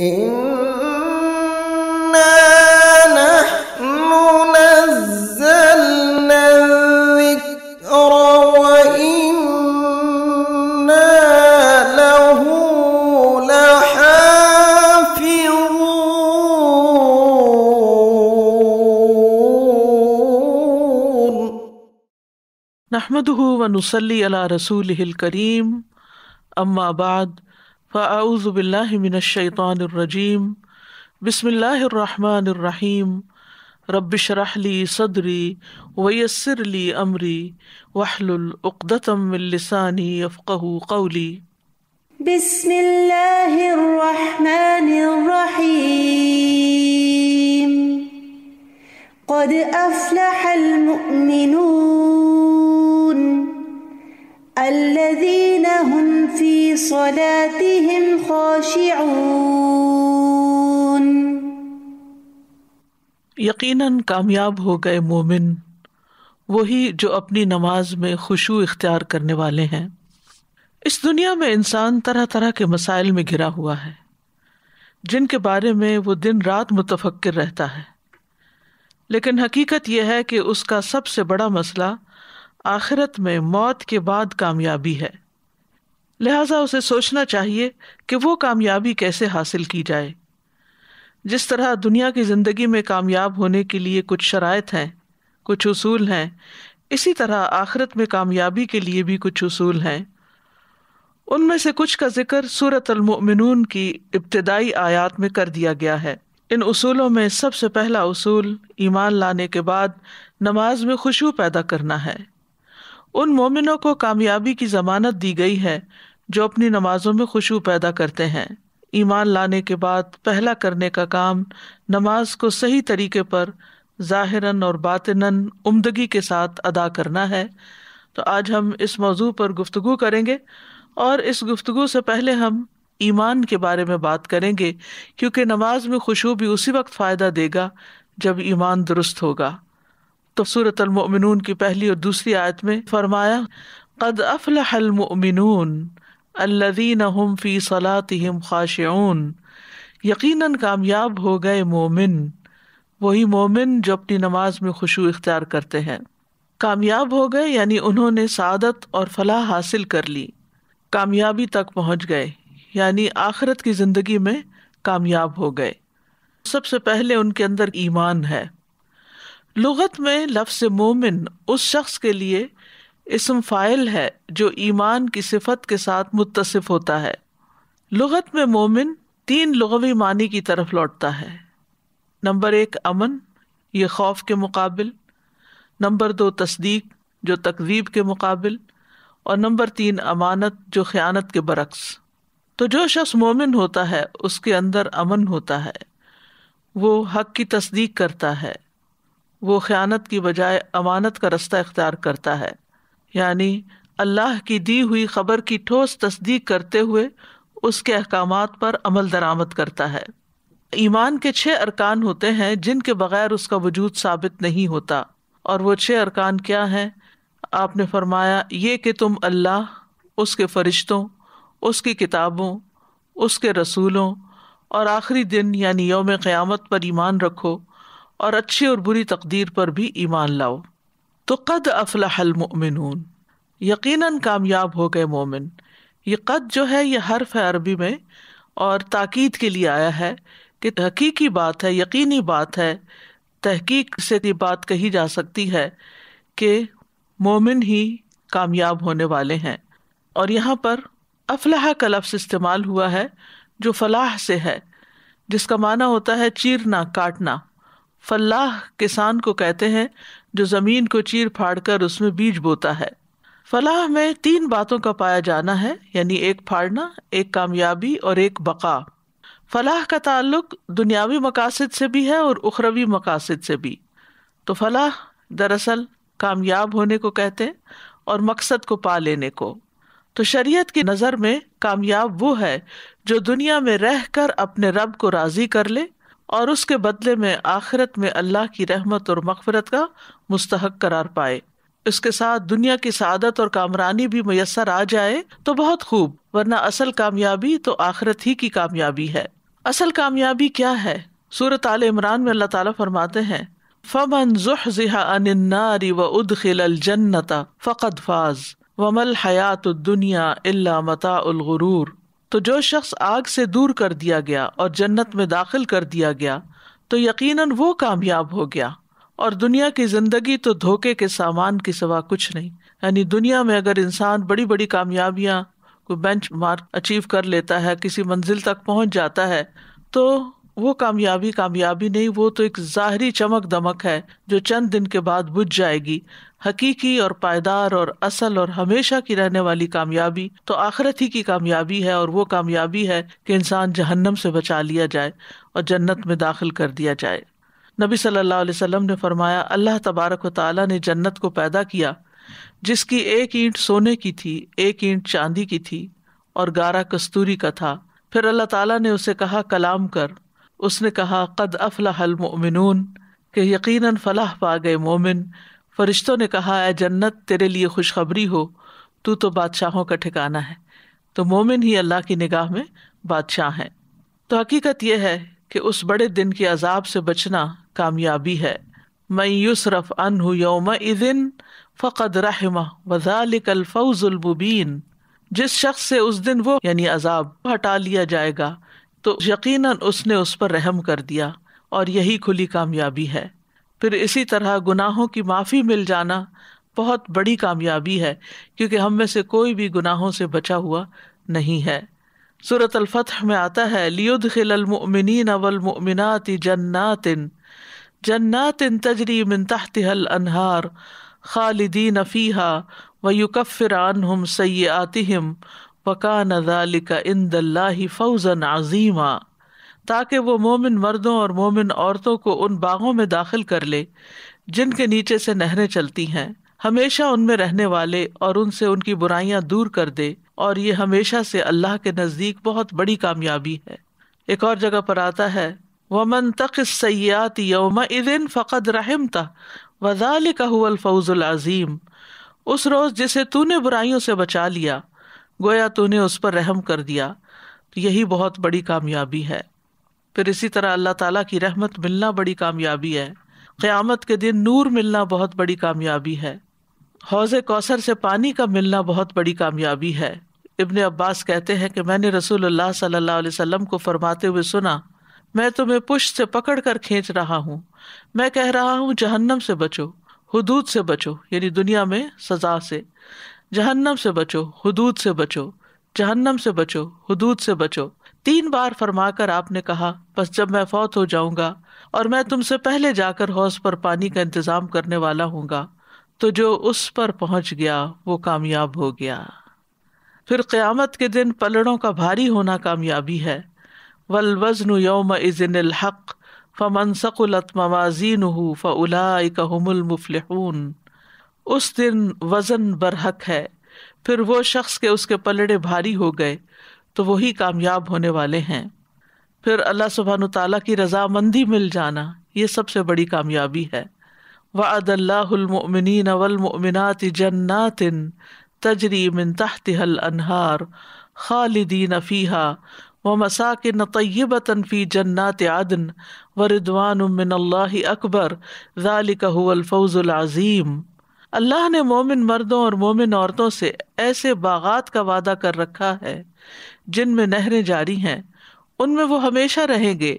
إنا نحن نزلنا الذكر وإنا له لحافظون نحمده ونصلي على رسوله الكريم أما بعد فأعوذ بالله من الشيطان الرجيم بسم الله الرحمن الرحيم رب اشرح لي صدري ويسر لي أمري واحلل عقدة من لساني يفقه قولي بسم الله الرحمن الرحيم قد أفلح المؤمنون الذين هم في صلاتهم خاشعون यकीनन कामयाब हो गए मोमिन वही जो अपनी नमाज में खुशू इख्तियार करने वाले हैं इस दुनिया में इंसान तरह तरह के मसाइल में घिरा हुआ है जिनके बारे में वो दिन रात मुतफक्र रहता है लेकिन हकीकत यह है कि उसका सबसे बड़ा मसला आखिरत में मौत के बाद कामयाबी है लिहाजा उसे सोचना चाहिए कि वो कामयाबी कैसे हासिल की जाए जिस तरह दुनिया की ज़िंदगी में कामयाब होने के लिए कुछ शराइ हैं कुछ असूल हैं इसी तरह आखिरत में कामयाबी के लिए भी कुछ असूल हैं उनमें से कुछ का जिक्र सूरत अलमोमिनून की इब्तदाई आयात में कर दिया गया है इन असूलों में सबसे पहला उसूल ईमान लाने के बाद नमाज में खुशबू पैदा करना है उन मोमिनों को कामयाबी की जमानत दी गई है जो अपनी नमाजों में खुशबू पैदा करते हैं ईमान लाने के बाद पहला करने का काम नमाज को सही तरीके पर ज़ाहिरन और बातिनन उम्दगी के साथ अदा करना है तो आज हम इस मौजू पर गुफ्तु करेंगे और इस गुफ्तु से पहले हम ईमान के बारे में बात करेंगे क्योंकि नमाज में खुशबू भी उसी वक्त फ़ायदा देगा जब ईमान दुरुस्त होगा तो सूरत अलमोमिन की पहली और दूसरी आयत में फरमाया कद अफलमिन अल्लदीन हम फ़ी सलातम ख़ाशन यकीन कामयाब हो गए मोमिन वही मोमिन जो अपनी नमाज में खुशू इख्तियार करते हैं कामयाब हो गए यानि उन्होंने सदत और फलाह हासिल कर ली कामयाबी तक पहुँच गए यानि आखरत की ज़िंदगी में कामयाब हो गए सबसे पहले उनके अंदर ईमान है लुगत में लफ्ज़ मोमिन उस शख्स के लिए इसम फ़ाइल है जो ईमान की सिफत के साथ मुतसिफ होता है लुगत में मोमिन तीन लغوی मानी की तरफ लौटता है नंबर एक अमन ये खौफ के मुकाबल नंबर दो तस्दीक जो तकवीब के मुकाबल और नंबर तीन अमानत जो ख़यानत के बरक्स तो जो शख्स मोमिन होता है उसके अंदर अमन होता है वो हक की तस्दीक करता है वो ख़यानत की बजाय अमानत का रास्ता इख्तियार करता है यानी अल्लाह की दी हुई खबर की ठोस तस्दीक करते हुए उसके अहकाम पर अमल दरामद करता है ईमान के छः अरकान होते हैं जिनके बगैर उसका वजूद साबित नहीं होता और वो छः अरकान क्या हैं आपने फरमाया ये कि तुम अल्लाह उसके फरिश्तों उसकी किताबों उसके रसूलों और आखिरी दिन यानी योम क़्यामत पर ईमान रखो और अच्छी और बुरी तकदीर पर भी ईमान लाओ तो कद अफलाहल मोमिनून यकीनन कामयाब हो गए मोमिन ये कद जो है यह हर्फ है अरबी में और ताकीद के लिए आया है कि तहकीकी बात है यकीनी बात है तहकीक से ये बात कही जा सकती है कि मोमिन ही कामयाब होने वाले हैं और यहाँ पर अफलाह का लफ्स इस्तेमाल हुआ है जो फलाह से है जिसका माना होता है चीरना काटना फलाह किसान को कहते हैं जो जमीन को चीर फाड़ कर उसमें बीज बोता है फलाह में तीन बातों का पाया जाना है यानी एक फाड़ना एक कामयाबी और एक बका फलाह का ताल्लुक दुनियावी मकासद से भी है और उखरवी मकासद से भी तो फलाह दरअसल कामयाब होने को कहते हैं और मकसद को पा लेने को तो शरीयत की नज़र में कामयाब वो है जो दुनिया में रह कर अपने रब को राज़ी कर ले और उसके बदले में आखिरत में अल्लाह की रहमत और मगफरत का मुस्तक करार पाए इसके साथ दुनिया की सदत और कामरानी भी मैसर आ जाए तो बहुत खूब वरना असल कामयाबी तो आखिरत ही की कामयाबी है असल कामयाबी क्या है सूरत आल इमरान में अल्लाह तला फरमाते हैं फमन जुहजिहा अनिन्नारी व उदखिल जन्नता फ़कत फाज वमल हयात दुनिया इल्ला मता उल तो जो शख्स आग से दूर कर दिया गया और जन्नत में दाखिल कर दिया गया तो यक़ीन वो कामयाब हो गया और दुनिया की जिंदगी तो धोखे के सामान के सिवा कुछ नहीं यानी दुनिया में अगर इंसान बड़ी बड़ी कामयाबियां को बेंच मार्क अचीव कर लेता है किसी मंजिल तक पहुंच जाता है तो वो कामयाबी कामयाबी नहीं वो तो एक ज़ाहरी चमक दमक है जो चंद दिन के बाद बुझ जाएगी हकीकी और पायदार और असल और हमेशा की रहने वाली कामयाबी तो आखिरत ही की कामयाबी है और वो कामयाबी है कि इंसान जहन्नम से बचा लिया जाए और जन्नत में दाखिल कर दिया जाए नबी सल्लल्लाहु अलैहि वसल्लम ने फरमाया अल्लाह तबारक ताली ने जन्नत को पैदा किया जिसकी एक ईंट सोने की थी एक ईंट चांदी की थी और गारा कस्तूरी का था फिर अल्लाह ताला ने उसे कहा कलाम कर उसने कहा कद अफलाहल मोमिनून के यकीनन फलाह पा गए मोमिन फरिश्तों ने कहा ए जन्नत तेरे लिए खुशखबरी हो तू तो बादशाहों का ठिकाना है तो मोमिन ही अल्लाह की निगाह में बादशाह हैं तो हकीकत यह है कि उस बड़े दिन के अजाब से बचना कामयाबी है मैं युसरफ अन योम इदिन फ़कद रहमा वजालिकल जिस शख्स से उस दिन वो यानी अजाब हटा लिया जाएगा तो यकीन उसने उस पर रहम कर दिया और यही खुली कामयाबी है फिर इसी तरह गुनाहों की माफ़ी मिल जाना बहुत बड़ी कामयाबी है क्योंकि हम में से कोई भी गुनाहों से बचा हुआ नहीं है सूरत अलफ़तह में आता है लियुद खिलमिन अवलमिनत जन्नातिन जन्नातिन तजरी मिन तहतहल अनहार खालिदीन फ़ीहा व युकफ़िर हम सयातिम पका नज़ाल का इंदल्ला फ़ौजन अजीमा ताकि वो मोमिन मर्दों और मोमिन औरतों को उन बागों में दाखिल कर ले जिनके नीचे से नहरें चलती हैं हमेशा उनमें रहने वाले और उनसे उनकी बुराइयां दूर कर दे और ये हमेशा से अल्लाह के नज़दीक बहुत बड़ी कामयाबी है एक और जगह पर आता है वमन तक सयात योम इदिन फ़कद रहमता वजाल का हुआ फौजुल उस रोज़ जिसे तूने बुराइयों से बचा लिया गोया तूने उस पर रहम कर दिया तो यही बहुत बड़ी कामयाबी है फिर इसी तरह अल्लाह ताला की रहमत मिलना बड़ी कामयाबी है क़यामत के दिन नूर मिलना बहुत बड़ी कामयाबी है हौज़ कौसर से पानी का मिलना बहुत बड़ी कामयाबी है इब्न अब्बास कहते हैं कि मैंने रसूल सल्लल्लाहु अलैहि वसल्लम को फरमाते हुए सुना मैं तुम्हें पुष्ट से पकड़ कर खींच रहा हूँ मैं कह रहा हूँ जहन्नम से बचो हदूद से बचो यानी दुनिया में सजा से जहन्नम से बचो हदूद से बचो जहन्नम से बचो हदूद से बचो तीन बार फरमा कर आपने कहा बस जब मैं फौत हो जाऊंगा और मैं तुमसे पहले जाकर हौस पर पानी का इंतजाम करने वाला हूंगा तो जो उस पर पहुंच गया वो कामयाब हो गया फिर क्यामत के दिन पलड़ों का भारी होना कामयाबी है वल योम इजिन हक़ फ़मन सकुलत मवाजीन हो फ़लाकमुल उस दिन वजन बरहक है फिर वो शख्स के उसके पलड़े भारी हो गए तो वही कामयाब होने वाले हैं फिर अल्लाह सुबहान तला की रजामंदी मिल जाना ये सबसे बड़ी कामयाबी है वाहमिन अवलमिनत जन्नातिन तजरी मिन तहतिहल अनहार खालिदीन फ़ीहा व के तयबतन फ़ी जन्नात आदन व रिदवान उमिन अकबर ज़ालिक फौज़ुल अज़ीम अल्लाह ने मोमिन मर्दों और मोमिन औरतों से ऐसे बागात का वादा कर रखा है जिनमें नहरें जारी हैं उनमें वो हमेशा रहेंगे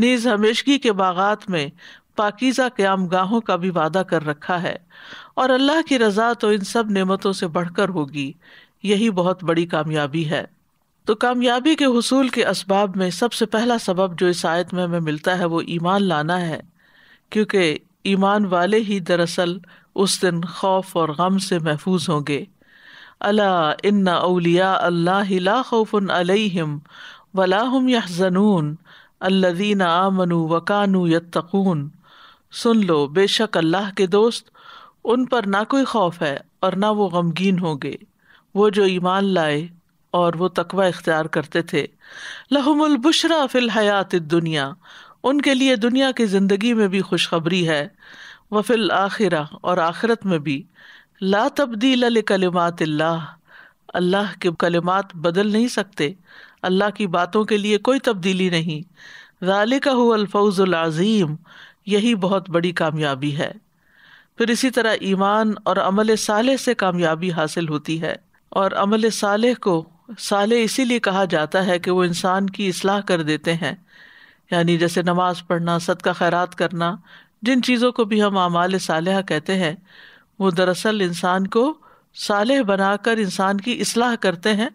नीज हमेशगी के बागात में पाकिज़ा क्याम गाहों का भी वादा कर रखा है और अल्लाह की रजा तो इन सब नेमतों से बढ़कर होगी यही बहुत बड़ी कामयाबी है तो कामयाबी के हसूल के इसबाब में सबसे पहला सबब जो इस आयत में हमें मिलता है वो ईमान लाना है क्योंकि ईमान वाले ही दरअसल उस दिन खौफ और गम से महफूज होंगे अला इन्ना अलिया अल्लाह ला खौफन अलैहिम वला आमनु वकानु यत्तकून सुन लो बेशक अल्लाह के दोस्त उन पर ना कोई खौफ है और ना वो गमगीन होंगे वो जो ईमान लाए और वो तकवा इख्तियार करते थे लहमुलबशरा फ़िलहयात दुनिया उनके लिए दुनिया की जिंदगी में भी खुशखबरी है वफिल आखिरा और आखिरत में भी ला तब्दील कलिमात अल्लाह अल्लाह के कलिमात बदल नहीं सकते अल्लाह की बातों के लिए कोई तब्दीली नहीं रालिका अलफौज़ुलज़ीम यही बहुत बड़ी कामयाबी है फिर इसी तरह ईमान और अमल साल से कामयाबी हासिल होती है और अमल साल को साल इसीलिए कहा जाता है कि वो इंसान की असलाह कर देते हैं यानी जैसे नमाज पढ़ना सद का खैरात करना जिन चीज़ों को भी हम आमाल साल कहते हैं वो दरअसल इंसान को साल बना कर इंसान की असलाह करते हैं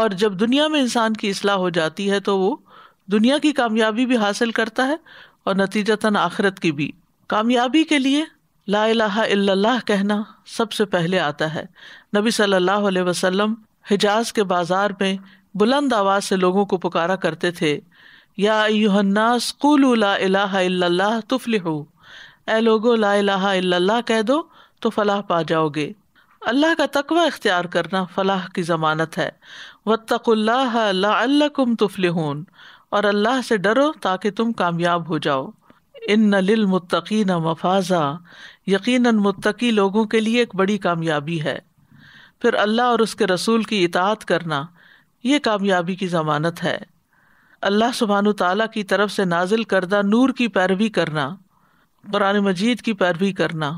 और जब दुनिया में इंसान की असलाह हो जाती है तो वो दुनिया की कामयाबी भी हासिल करता है और नतीजतन आखरत की भी कामयाबी के लिए ला इल्लल्लाह कहना सबसे पहले आता है नबी सल्लल्लाहु अलैहि वसल्लम हिजाज के बाज़ार में बुलंद आवाज़ से लोगों को पुकारा करते थे या यूहन्नास कुलू ला इलाहा इल्लल्लाह तुफलिहु ए लोगो ला इलाहा कह दो तो फलाह पा जाओगे अल्लाह का तकवा इख्तियार करना फलाह की ज़मानत है वत्तकुल्लाह लअल्लकुम तुफलिहून और अल्लाह से डरो ताकि तुम कामयाब हो जाओ इन लिल न मफाजा यकीन मुत्तकी लोगों के लिए एक बड़ी कामयाबी है फिर अल्लाह और उसके रसूल की इतात करना ये कामयाबी की ज़मानत है अल्लाह सुबहान ताली की तरफ से नाजिल करदा नूर की पैरवी करना कुरान मजीद की पैरवी करना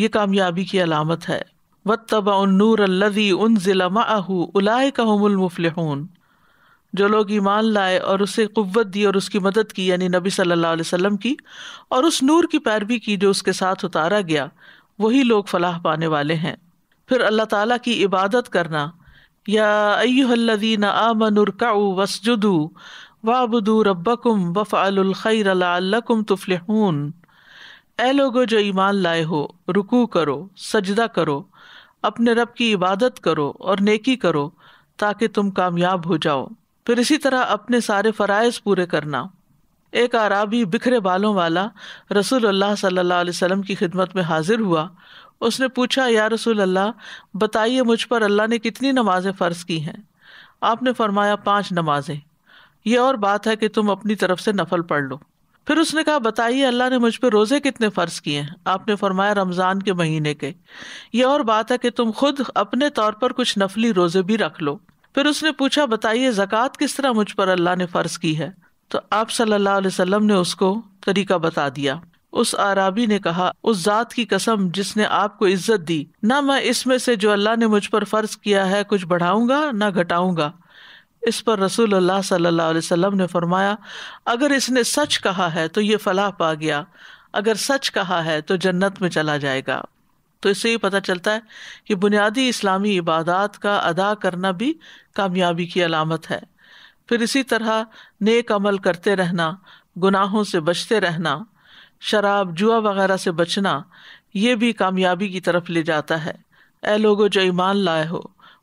ये कामयाबी की अलामत है व तबा नूर अल्लजी उन ज़िला माहू उलाय कहमुलमफलहून जो लोग ईमान लाए और उसे कुत दी और उसकी मदद की यानी नबी सल्लल्लाहु अलैहि वसल्लम की और उस नूर की पैरवी की जो उसके साथ उतारा गया वही लोग फलाह पाने वाले हैं फिर अल्लाह ताला की इबादत करना या अयुहल्लदीन आमनुरकाउ वसजुदू वाबदू रब्बकुम वफ़अलखैर अल्लाकुम तुफलहून ए लोगो जो ईमान लाए हो रुकू करो सजदा करो अपने रब की इबादत करो और नेकी करो ताकि तुम कामयाब हो जाओ फिर इसी तरह अपने सारे फ़रज़ पूरे करना एक आराबी बिखरे बालों वाला रसूल अल्लाह सल्लल्लाहु अलैहि की खिदमत में हाजिर हुआ उसने पूछा या रसूल अल्लाह बताइए मुझ पर अल्लाह ने कितनी नमाज़ें फ़र्ज की हैं आपने फरमाया पाँच नमाज़ें ये और बात है कि तुम अपनी तरफ से नफल पढ़ लो फिर उसने कहा बताइए अल्लाह ने मुझ पर रोज़े कितने फ़र्ज किए हैं आपने फरमाया रमज़ान के महीने के ये और बात है कि तुम खुद अपने तौर पर कुछ नफली रोज़े भी रख लो फिर उसने पूछा बताइए जक़ात किस तरह मुझ पर अल्लाह ने फ़र्ज की है तो आप सल्लल्लाहु अलैहि वसल्लम ने उसको तरीका बता दिया उस आराबी ने कहा उस जात की कसम जिसने आपको इज्जत दी ना मैं इसमें से जो अल्लाह ने मुझ पर फर्ज किया है कुछ बढ़ाऊंगा ना घटाऊंगा इस पर रसूल सल्लल्लाहु अलैहि वसल्लम ने फरमाया अगर इसने सच कहा है तो ये फलाह पा गया अगर सच कहा है तो जन्नत में चला जाएगा तो इससे ही पता चलता है कि बुनियादी इस्लामी इबादत का अदा करना भी कामयाबी की अलामत है फिर इसी तरह नेक अमल करते रहना गुनाहों से बचते रहना शराब जुआ वगैरह से बचना ये भी कामयाबी की तरफ ले जाता है ए लोगो जो ईमान लाए हो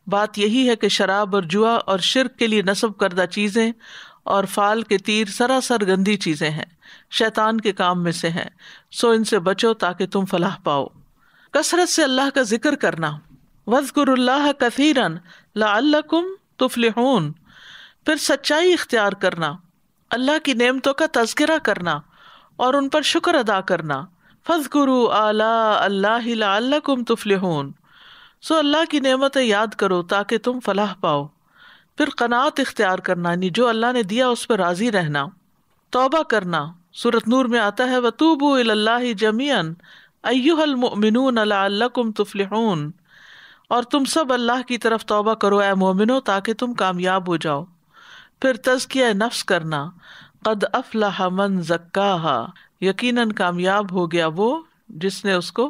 बात यही है कि शराब और जुआ और शिरक के लिए नसब करदा चीज़ें और फाल के तीर सरासर गंदी चीज़ें हैं शैतान के काम में से हैं सो इनसे बचो ताकि तुम फलाह पाओ कसरत से अल्लाह का जिक्र करना वजकुरल्लाह कथीरन लाकुम तुफलहून फिर सच्चाई इख्तियार करना अल्लाह की नेमतों का तस्करा करना और उन पर शुक्र अदा करना फजकुरु आला अल्लाह तुफलहून सो अल्लाह की नेमतें याद करो ताकि तुम फलाह पाओ फिर कनात इख्तियार करना यानी जो अल्लाह ने दिया उस पर राजी रहना तोबा करना सूरत नूर में आता है वतूबू अल्लाह जमीन अयुहलमिन अल्लाकुम तुफलहून और तुम सब अल्लाह की तरफ तोबा करो ए मोमिनो ताकि तुम कामयाब हो जाओ फिर तजकिया नफ्स करना कद अफलाह मन जक्का यकीनन कामयाब हो गया वो जिसने उसको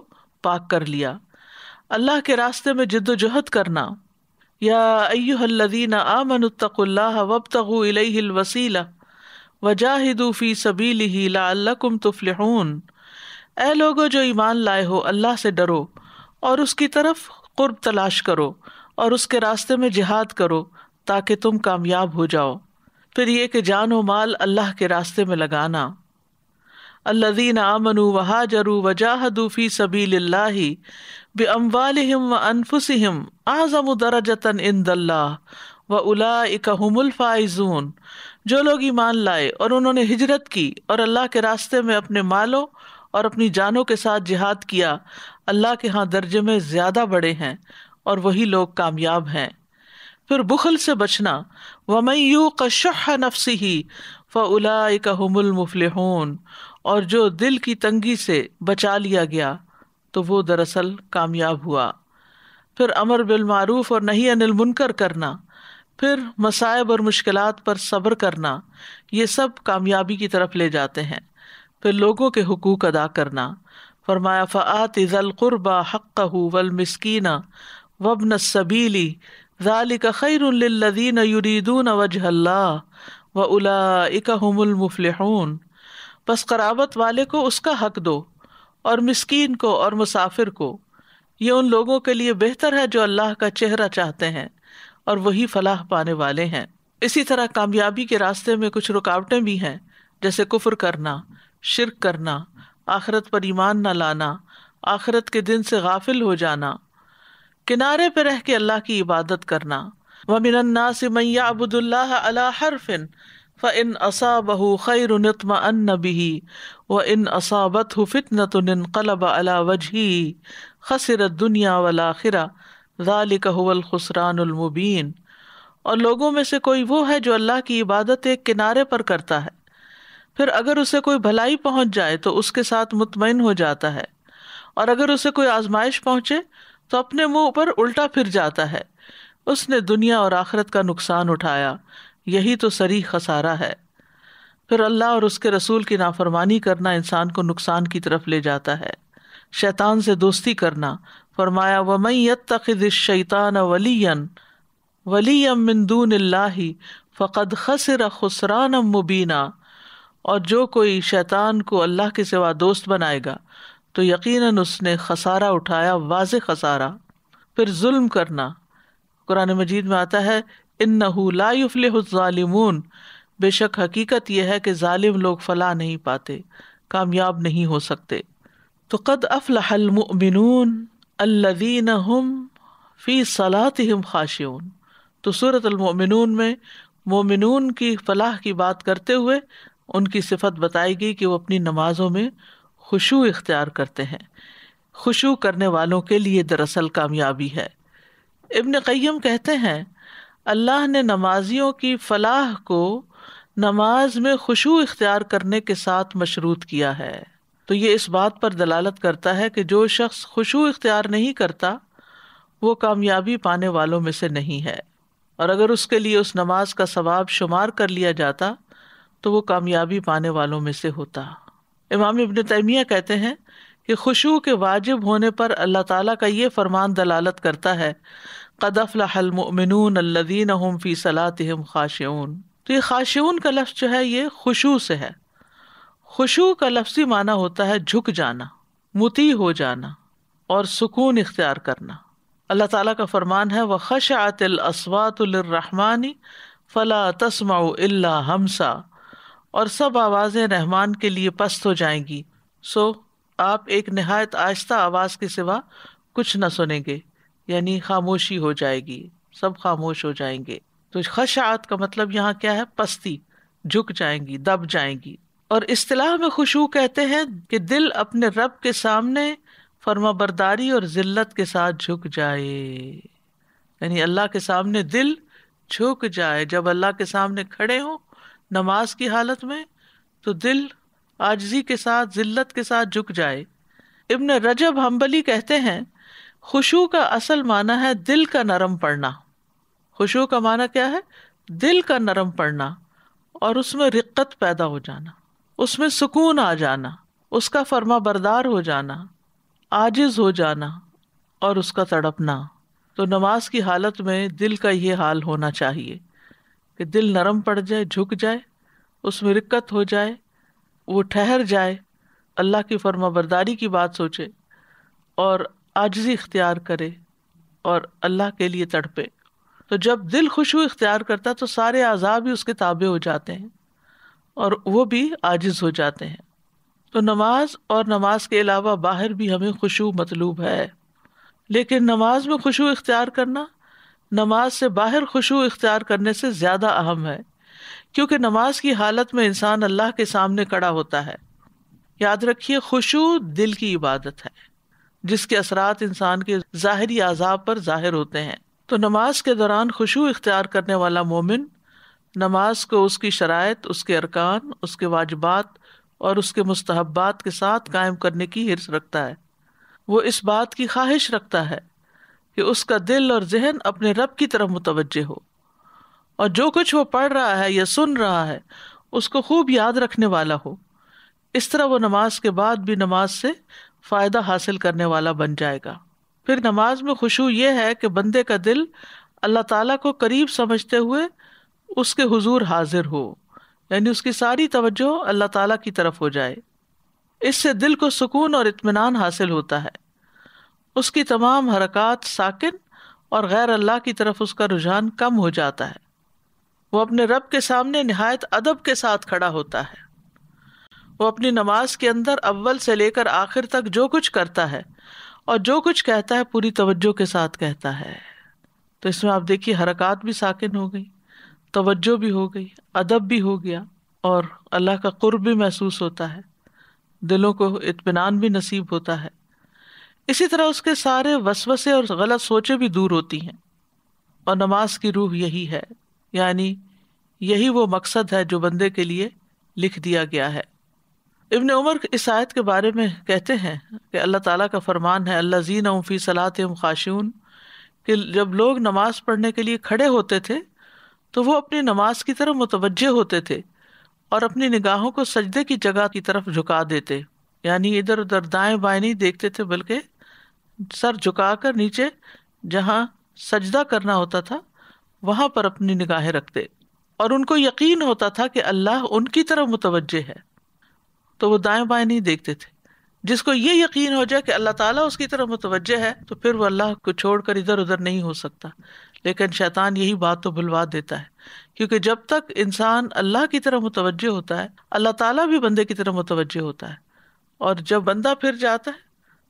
पाक कर लिया अल्लाह के रास्ते में जिद्दोजहद करना या अयुहल्लदीन आमनतकुल्ला वबतगु वसीला वजाहिदू फ़ी सबीली लाकुम तुफलहून ए लोगो जो ईमान लाए हो अल्लाह से डरो और उसकी तरफ कुर्ब तलाश करो और उसके रास्ते में जिहाद करो ताकि तुम कामयाब हो जाओ फिर ये कि जानो माल अल्लाह के रास्ते में लगाना अल्लादीन आमनु वहाजरू वजाहदूफ़ी सबील बेअम्वालम आज़म दरजतन जो लोग ईमान लाए और उन्होंने हिजरत की और अल्लाह के रास्ते में अपने मालों और अपनी जानों के साथ जिहाद किया अल्लाह के यहाँ दर्जे में ज़्यादा बड़े हैं और वही लोग कामयाब हैं फिर बुखल से बचना वमई यू कशह नफसी ही फ़लाकमुल मुफलहून और जो दिल की तंगी से बचा लिया गया तो वो दरअसल कामयाब हुआ फिर अमर बिलमूफ़ और नहीं अनिल मुनकर करना फिर मसायब और मुश्किल पर सब्र करना ये सब कामयाबी की तरफ ले जाते हैं फिर लोगों के हकूक़ अदा करना फरमाया फ़ात ज़लक़ुरबा हक़ वलमस्किन वबन सबीली ज़ालिक खैरदीन युरीदून वजहल्ला व उला बस कराबत वाले को उसका हक दो और मिसकीन को और मुसाफिर को ये उन लोगों के लिए बेहतर है जो अल्लाह का चेहरा चाहते हैं और वही फलाह पाने वाले हैं इसी तरह कामयाबी के रास्ते में कुछ रुकावटें भी हैं जैसे कुफर करना शिरक करना आखरत पर ईमान न लाना आखरत के दिन से गाफिल हो जाना किनारे पर रह के अल्लाह की इबादत करना वमिन से मैया अबुदुल्ला अला हर फिन फ इन असाबहू खैर नतमअन बिही व इन असाबत हो फितनत कलब अला वजही खसरत दुनिया वलाखिरा ज़ालिक हुवल खुसरानमबीन और लोगों में से कोई वो है जो अल्लाह की इबादत एक किनारे पर करता है फिर अगर उसे कोई भलाई पहुंच जाए तो उसके साथ मुतमिन हो जाता है और अगर उसे कोई आजमाइश पहुंचे तो अपने मुंह पर उल्टा फिर जाता है उसने दुनिया और आखरत का नुकसान उठाया यही तो सरी खसारा है फिर अल्लाह और उसके रसूल की नाफरमानी करना इंसान को नुकसान की तरफ ले जाता है शैतान से दोस्ती करना फरमाया वमैत तखद शैतान वलीन वलीम मिंदून फ़कद खसर खसरान मुबीना और जो कोई शैतान को अल्लाह के सिवा दोस्त बनाएगा तो यकीन उसने खसारा उठाया वाज खसारा फिर जुल्म करना कुरान मजीद में आता है इन बेशक हकीकत यह है कि ालिम लोग फला नहीं पाते कामयाब नहीं हो सकते तो कद अफलमिन हम फ़ी सलात हम खाशन तो सूरतमिन में मोमिनून की फलाह की बात करते हुए उनकी सिफत बताई गई कि वो अपनी नमाजों में खुशू इख्तियार करते हैं खुशू करने वालों के लिए दरअसल कामयाबी है इबन कैम कहते हैं अल्लाह ने नमाजियों की फलाह को नमाज में खुशु इख्तियार करने के साथ मशरूत किया है तो ये इस बात पर दलालत करता है कि जो शख्स खुशु इख्तियार नहीं करता वो कामयाबी पाने वालों में से नहीं है और अगर उसके लिए उस नमाज का सवाब शुमार कर लिया जाता तो वो कामयाबी पाने वालों में से होता इमाम इबन तैमिया कहते हैं कि खुशु के वाजिब होने पर अल्लाह ताला का ये फरमान दलालत करता है कदफ़लामिन तो का लफ्ज़ होता है झुक जाना मुती हो जाना और सुकून इख्तियार करना अल्लाह ताला का फरमान है वह खश आतिल असवातरहमानी फ़ला तस्मा अल्ला हमसा और सब आवाज़ें रहमान के लिए पस्त हो जाएंगी सो आप एक नहायत आहिस्ता आवाज़ के सिवा कुछ न सुनेंगे यानी खामोशी हो जाएगी सब खामोश हो जाएंगे तो खशात का मतलब यहाँ क्या है पस्ती झुक जाएंगी दब जाएंगी और इस्तेलाह में खुशू कहते हैं कि दिल अपने रब के सामने फर्मा बरदारी और जिल्लत के साथ झुक जाए यानी अल्लाह के सामने दिल झुक जाए जब अल्लाह के सामने खड़े हों नमाज की हालत में तो दिल आजजी के साथ जिल्लत के साथ झुक जाए इब्न रजब हम्बली कहते हैं खुशु का असल माना है दिल का नरम पड़ना खुशु का माना क्या है दिल का नरम पड़ना और उसमें रिक्कत पैदा हो जाना उसमें सुकून आ जाना उसका फर्मा बरदार हो जाना आजिज हो जाना और उसका तड़पना तो नमाज की हालत में दिल का ये हाल होना चाहिए कि दिल नरम पड़ जाए झुक जाए उसमें रिक्कत हो जाए वो ठहर जाए अल्लाह की फर्मा बरदारी की बात सोचे और आजजी इख्तियार करे और अल्लाह के लिए तड़पे तो जब दिल खुशबू इख्तियार करता है तो सारे अज़ाब भी उसके ताबे हो जाते हैं और वो भी आजिज़ हो जाते हैं तो नमाज और नमाज के अलावा बाहर भी हमें खुशबू मतलूब है लेकिन नमाज में खुशबू इख्तियार करना नमाज से बाहर खुशबू इख्तियार करने से ज़्यादा अहम है क्योंकि नमाज की हालत में इंसान अल्लाह के सामने कड़ा होता है याद रखिए खुशबू दिल की इबादत है जिसके असरात इंसान के ज़ाहरी आज़ाब पर ज़ाहिर होते हैं तो नमाज के दौरान खुशू इख्तियार करने वाला मोमिन नमाज को उसकी शराय उसके अरकान उसके वाजबात और उसके मुस्तहबात के साथ कायम करने की हिरस रखता है वो इस बात की ख्वाहिश रखता है कि उसका दिल और जहन अपने रब की तरफ मुतवजह हो और जो कुछ वो पढ़ रहा है या सुन रहा है उसको खूब याद रखने वाला हो इस तरह वो नमाज के बाद भी नमाज से फ़ायदा हासिल करने वाला बन जाएगा फिर नमाज में खुशबू यह है कि बंदे का दिल अल्लाह ताला को करीब समझते हुए उसके हुजूर हाजिर हो यानी उसकी सारी तवज्जो अल्लाह ताला की तरफ हो जाए इससे दिल को सुकून और इत्मीनान हासिल होता है उसकी तमाम हरकत साकिन और गैर अल्लाह की तरफ उसका रुझान कम हो जाता है वो अपने रब के सामने नहायत अदब के साथ खड़ा होता है वो अपनी नमाज के अंदर अव्वल से लेकर आखिर तक जो कुछ करता है और जो कुछ कहता है पूरी तवज्जो के साथ कहता है तो इसमें आप देखिए हरकत भी साकिन हो गई तवज्जो भी हो गई अदब भी हो गया और अल्लाह का कुर्ब भी महसूस होता है दिलों को इत्मीनान भी नसीब होता है इसी तरह उसके सारे वसवसे और गलत सोचें भी दूर होती हैं और नमाज की रूह यही है यानी यही वो मकसद है जो बंदे के लिए लिख दिया गया है इबन उमर इस आयत के बारे में कहते हैं कि अल्लाह ताला का फरमान है अल्लाह जीन फ़ी सलात खाशून कि जब लोग नमाज पढ़ने के लिए खड़े होते थे तो वो अपनी नमाज की तरफ मुतवज़ होते थे और अपनी निगाहों को सजदे की जगह की तरफ झुका देते यानी इधर उधर दाएं बाएं नहीं देखते थे बल्कि सर झुका कर नीचे जहाँ सजदा करना होता था वहाँ पर अपनी निगाहें रखते और उनको यकीन होता था कि अल्लाह उनकी तरफ मुतवजह है तो वो दाएं बाएं नहीं देखते थे जिसको ये यकीन हो जाए कि अल्लाह ताला उसकी तरफ मुतवजह है तो फिर वो अल्लाह को छोड़कर इधर उधर नहीं हो सकता लेकिन शैतान यही बात तो भुलवा देता है क्योंकि जब तक इंसान अल्लाह की तरफ मुतवजह होता है अल्लाह ताला भी बंदे की तरफ मुतवजह होता है और जब बंदा फिर जाता है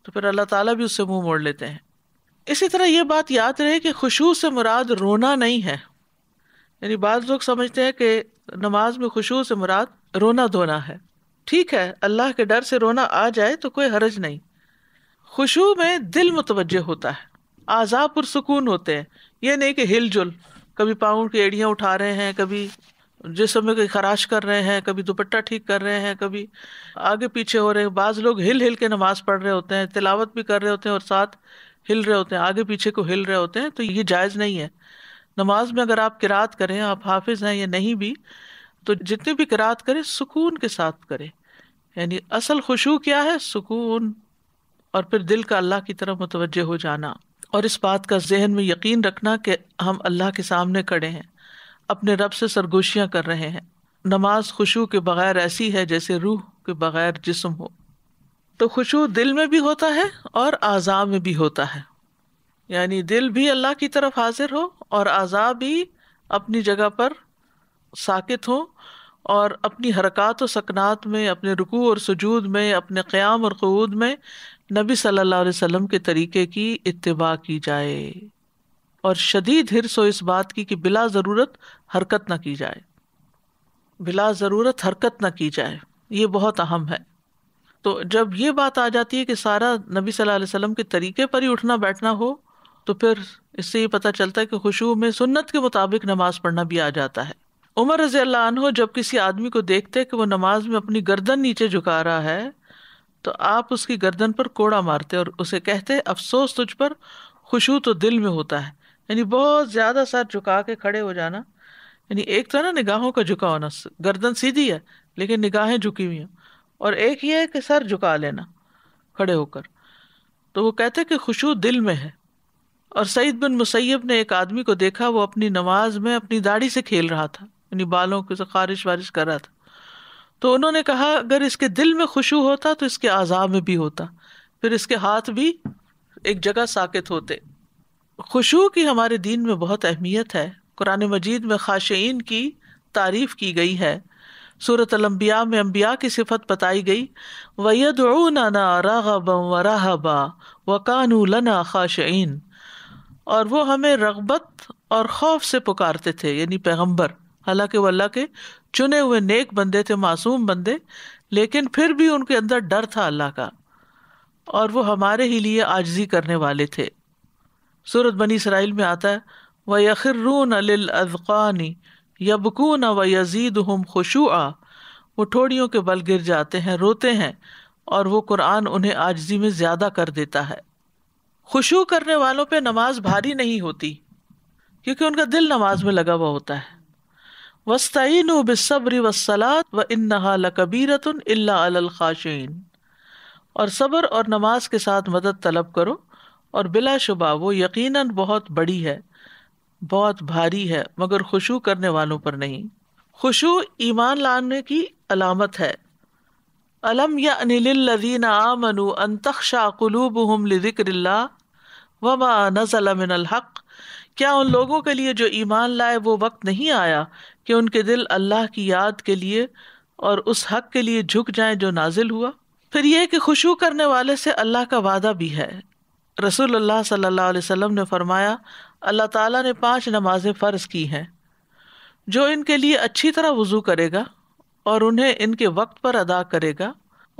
तो फिर अल्लाह ताला भी उससे मुंह मोड़ लेते हैं इसी तरह ये बात याद रहे कि खुशू से मुराद रोना नहीं है यानी बाज लोग समझते हैं कि नमाज में खुशू से मुराद रोना धोना है ठीक है अल्लाह के डर से रोना आ जाए तो कोई हरज नहीं खुशू में दिल मुतवजह होता है आज़ा सुकून होते हैं ये नहीं कि हिलजुल कभी पाँव की एड़ियाँ उठा रहे हैं कभी जिसम में कोई खराश कर रहे हैं कभी दुपट्टा ठीक कर रहे हैं कभी आगे पीछे हो रहे हैं बाज़ लोग हिल हिल के नमाज़ पढ़ रहे होते हैं तिलावत भी कर रहे होते हैं और साथ हिल रहे होते हैं आगे पीछे को हिल रहे होते हैं तो ये जायज़ नहीं है नमाज में अगर आप किरात करें आप हाफिज़ हैं या नहीं भी तो जितनी भी किरात करे सुकून के साथ करे यानी असल खुशू क्या है सुकून और फिर दिल का अल्लाह की तरफ मुतवजह हो जाना और इस बात का जहन में यकीन रखना कि हम अल्लाह के सामने खड़े हैं अपने रब से सरगोशियाँ कर रहे हैं नमाज खुशू के बगैर ऐसी है जैसे रूह के बगैर जिस्म हो तो खुशू दिल में भी होता है और आज़ा में भी होता है यानी दिल भी अल्लाह की तरफ हाजिर हो और आज़ा भी अपनी जगह पर साकित हों और अपनी हरकत व सकनात में अपने रुकू और सजूद में अपने क़्याम और क़ूद में नबी सल्लल्लाहु अलैहि वसल्लम के तरीके की इत्तबा की जाए और शदीद हिरस इस बात की कि बिला ज़रूरत हरकत न की जाए बिला ज़रूरत हरकत ना की जाए ये बहुत अहम है तो जब ये बात आ जाती है कि सारा नबी सल्लल्लाहु अलैहि वसल्लम के तरीके पर ही उठना बैठना हो तो फिर इससे ये पता चलता है कि खुशबू में सुन्नत के मुताबिक नमाज़ पढ़ना भी आ जाता है उमर रजी अल्लाह जब किसी आदमी को देखते कि वो नमाज में अपनी गर्दन नीचे झुका रहा है तो आप उसकी गर्दन पर कोड़ा मारते और उसे कहते अफसोस तुझ पर खुशू तो दिल में होता है यानी बहुत ज़्यादा सर झुका के खड़े हो जाना यानी एक तो ना निगाहों का झुका होना गर्दन सीधी है लेकिन निगाहें झुकी हुई हैं और एक ये है कि सर झुका लेना खड़े होकर तो वो कहते कि खुशू दिल में है और सईद बिन मुसैब ने एक आदमी को देखा वो अपनी नमाज में अपनी दाढ़ी से खेल रहा था यानी बालों को तो खारिश वारिश कर रहा था तो उन्होंने कहा अगर इसके दिल में खुशू होता तो इसके आज़ा में भी होता फिर इसके हाथ भी एक जगह साकित होते खुशू की हमारे दीन में बहुत अहमियत है कुरान मजीद में खाशइन की तारीफ की गई है सूरत अलम्बिया में अम्बिया की सिफत बताई गई वयद नाना राहब व राहबा व कानू लना खाशइन और वो हमें रगबत और खौफ से पुकारते थे यानी पैगम्बर हालांकि वो अल्लाह के चुने हुए नेक बंदे थे मासूम बंदे लेकिन फिर भी उनके अंदर डर था अल्लाह का और वो हमारे ही लिए आजजी करने वाले थे सूरत बनी इसराइल में आता है व यख़रून अज़क़ानी यबकून व यजीद हम खुशुआ वो ठोड़ियों के बल गिर जाते हैं रोते हैं और वो कुरान उन्हें आजजी में ज़्यादा कर देता है खुशू करने वालों पे नमाज भारी नहीं होती क्योंकि उनका दिल नमाज में लगा हुआ होता है वस्तिन बिसब्र वसलात व इन्ना लकबीरत अल्लाशाइन और सब्र और नमाज के साथ मदद तलब करो और शुबा वो यकीनन बहुत बड़ी है बहुत भारी है मगर खुशु करने वालों पर नहीं खुशू ईमान लाने की अलामत है अलम या अनिलदीन आमनु अंतक्षा कलूब हम लिक्र वमा नज़लमिन हक़ क्या उन लोगों के लिए जो ईमान लाए वो वक्त नहीं आया कि उनके दिल अल्लाह की याद के लिए और उस हक के लिए झुक जाए जो नाजिल हुआ फिर यह कि खुशू करने वाले से अल्लाह का वादा भी है रसूल अल्लाह सल्लल्लाहु अलैहि वसल्लम ने फरमाया अल्लाह ताला ने पांच नमाजें फ़र्ज़ की हैं जो इनके लिए अच्छी तरह वज़ू करेगा और उन्हें इनके वक्त पर अदा करेगा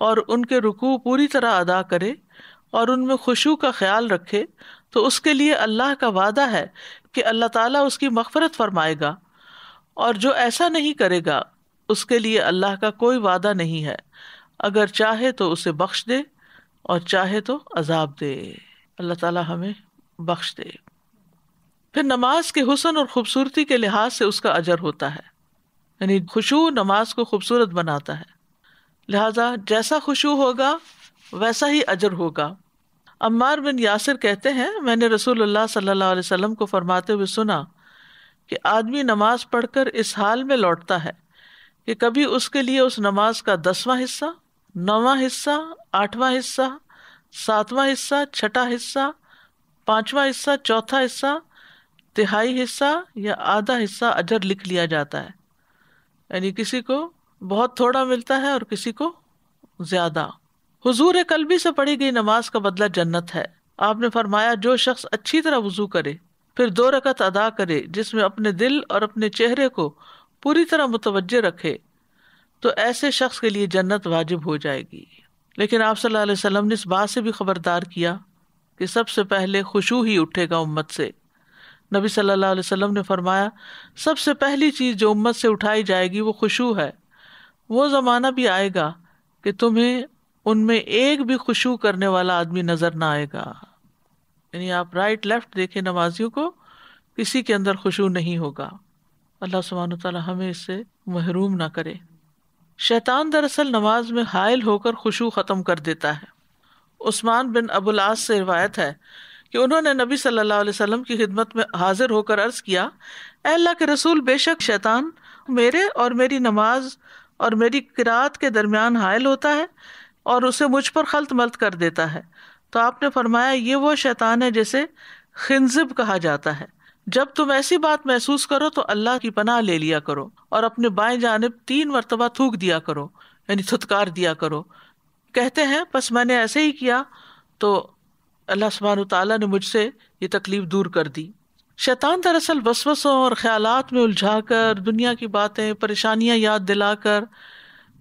और उनके रुकू पूरी तरह अदा करे और उनमें खुशू का ख्याल रखे तो उसके लिए अल्लाह का वादा है कि अल्लाह ताला उसकी मफफरत फरमाएगा और जो ऐसा नहीं करेगा उसके लिए अल्लाह का कोई वादा नहीं है अगर चाहे तो उसे बख्श दे और चाहे तो अजाब दे अल्लाह ताला हमें बख्श दे फिर नमाज के हुसन और खूबसूरती के लिहाज से उसका अजर होता है यानी खुशबू नमाज को खूबसूरत बनाता है लिहाजा जैसा खुशू होगा वैसा ही अजर होगा अम्मार बिन यासिर कहते हैं मैंने रसूलुल्लाह सल्लल्लाहु अलैहि वसल्लम को फरमाते हुए सुना कि आदमी नमाज पढ़कर इस हाल में लौटता है कि कभी उसके लिए उस नमाज का दसवां हिस्सा नौवां हिस्सा आठवां हिस्सा सातवां हिस्सा छठा हिस्सा पांचवा हिस्सा चौथा हिस्सा तिहाई हिस्सा या आधा हिस्सा अजर लिख लिया जाता है यानी किसी को बहुत थोड़ा मिलता है और किसी को ज़्यादा हुजूर कलबी से पढ़ी गई नमाज का बदला जन्नत है आपने फरमाया जो शख्स अच्छी तरह वजू करे फिर दो रकत अदा करे जिसमें अपने दिल और अपने चेहरे को पूरी तरह मुतवजह रखे तो ऐसे शख्स के लिए जन्नत वाजिब हो जाएगी लेकिन आप सल्लल्लाहु अलैहि वसल्लम ने इस बात से भी खबरदार किया कि सबसे पहले खुशू ही उठेगा उम्मत से नबी सल्लल्लाहु अलैहि वसल्लम ने फरमाया सबसे पहली चीज़ जो उम्मत से उठाई जाएगी वो खुशू है वो ज़माना भी आएगा कि तुम्हें उनमें एक भी खुशू करने वाला आदमी नजर ना आएगा यानी आप राइट लेफ्ट देखें नमाजियों को किसी के अंदर खुशू नहीं होगा अल्लाह सुबहान तला हमें इससे महरूम ना करे शैतान दरअसल नमाज में हायल होकर खुशू ख़त्म कर देता है उस्मान बिन अबुलास से रिवायत है कि उन्होंने नबी सल्लल्लाहु अलैहि वसल्लम की खिदमत में हाजिर होकर अर्ज किया अल्लाह के रसूल बेशक शैतान मेरे और मेरी नमाज और मेरी किरात के दरमियान हायल होता है और उसे मुझ पर खलत मलत कर देता है तो आपने फरमाया ये वो शैतान है जिसे खिंजब कहा जाता है जब तुम ऐसी बात महसूस करो तो अल्लाह की पनाह ले लिया करो और अपने बाएं जानब तीन मरतबा थूक दिया करो यानी थुतकार दिया करो कहते हैं बस मैंने ऐसे ही किया तो अल्लाह सुबहान तला ने मुझसे ये तकलीफ दूर कर दी शैतान दरअसल वसवसों और ख्याल में उलझा कर दुनिया की बातें परेशानियाँ याद दिलाकर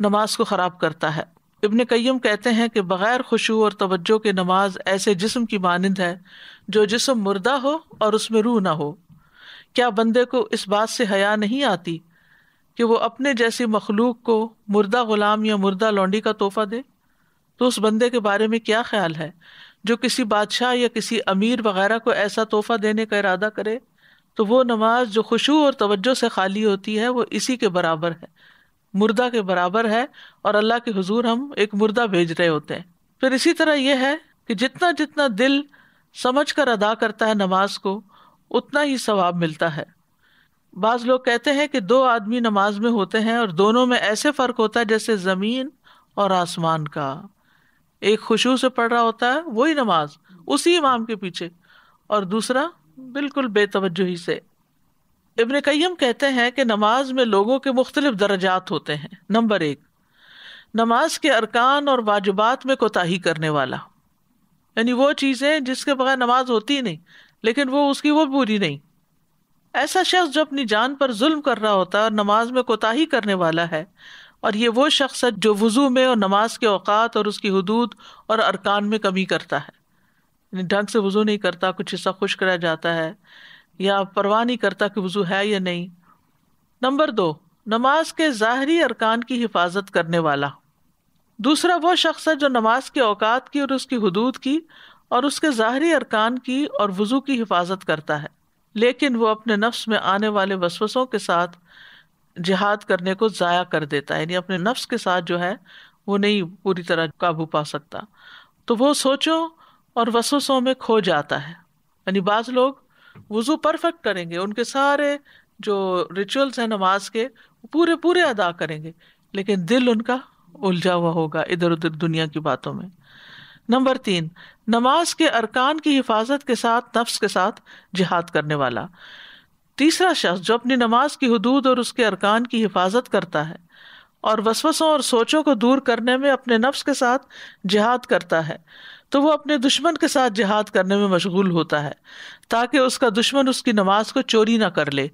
नमाज को ख़राब करता है इबन कईम कहते हैं कि बग़ैर खुशू और तवज्जो के नमाज ऐसे जिसम की मानंद है जो जिसम मुर्दा हो और उसमें रूह ना हो क्या बंदे को इस बात से हया नहीं आती कि वो अपने जैसी मखलूक को मुर्दा ग़ुलाम या मुर्दा लौंडी का तोहफा दे तो उस बंदे के बारे में क्या ख्याल है जो किसी बादशाह या किसी अमीर वगैरह को ऐसा तोहफा देने का इरादा करे तो वो नमाज जो खुशबू और तोज्जो से खाली होती है वो इसी के बराबर है मुर्दा के बराबर है और अल्लाह के हुजूर हम एक मुर्दा भेज रहे होते हैं फिर इसी तरह यह है कि जितना जितना दिल समझ कर अदा करता है नमाज को उतना ही सवाब मिलता है बाज लोग कहते हैं कि दो आदमी नमाज में होते हैं और दोनों में ऐसे फ़र्क होता है जैसे ज़मीन और आसमान का एक खुशू से पढ़ रहा होता है वही नमाज उसी इमाम के पीछे और दूसरा बिल्कुल बेतवजही से इबन कैम कहते हैं कि नमाज में लोगों के मुख्तलिफ दर्जात होते हैं नंबर एक नमाज के अरकान और वाजबात में कोताही करने वाला यानी वो चीज़ें जिसके बगैर नमाज होती नहीं लेकिन वो उसकी वो पूरी नहीं ऐसा शख्स जो अपनी जान पर जुल्म कर रहा होता है और नमाज में कोताही करने वाला है और ये वो शख्स है जो वज़ू में और नमाज के औक़ात और उसकी हदूद और अरकान में कमी करता है ढंग से वज़ू नहीं करता कुछ हिस्सा खुश रह जाता है या परवाह नहीं करता कि वजू है या नहीं नंबर दो नमाज के ज़ाहरी अरकान की हिफाजत करने वाला दूसरा वो शख्स है जो नमाज के औकात की और उसकी हदूद की और उसके ज़ाहरी अरकान की और वज़ू की हिफाजत करता है लेकिन वो अपने नफ्स में आने वाले वसवसों के साथ जिहाद करने को ज़ाया कर देता है यानी अपने नफ्स के साथ जो है वो नहीं पूरी तरह काबू पा सकता तो वो सोचों और वसवसों में खो जाता है यानी बाज़ लोग वजू परफेक्ट करेंगे उनके सारे जो रिचुअल्स हैं नमाज के पूरे पूरे अदा करेंगे लेकिन दिल उनका उलझा हुआ होगा इधर उधर दुनिया की बातों में नंबर तीन नमाज के अरकान की हिफाजत के साथ नफ्स के साथ जिहाद करने वाला तीसरा शख्स जो अपनी नमाज की हदूद और उसके अरकान की हिफाजत करता है और वसवसों और सोचों को दूर करने में अपने नफ्स के साथ जिहाद करता है तो वो अपने दुश्मन के साथ जिहाद करने में मशगूल होता है ताकि उसका दुश्मन उसकी नमाज को चोरी ना कर ले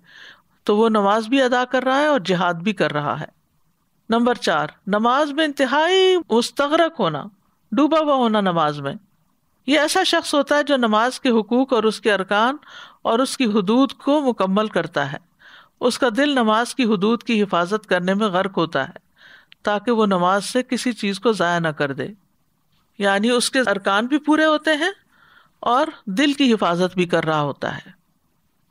तो वो नमाज भी अदा कर रहा है और जिहाद भी कर रहा है नंबर चार नमाज में इंतहाई मुस्तरक होना डूबा हुआ होना नमाज में ये ऐसा शख्स होता है जो नमाज के हकूक और उसके अरकान और उसकी हदूद को मुकम्मल करता है उसका दिल नमाज की हदूद की हिफाजत करने में गर्क होता है ताकि वो नमाज से किसी चीज़ को ज़ाया ना कर दे यानी उसके अरकान भी पूरे होते हैं और दिल की हिफाजत भी कर रहा होता है